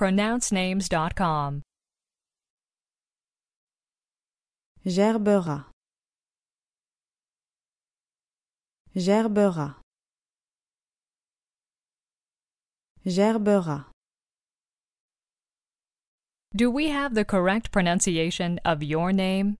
pronouncenames.com. Gerbera. Gerbera. Gerbera. Do we have the correct pronunciation of your name?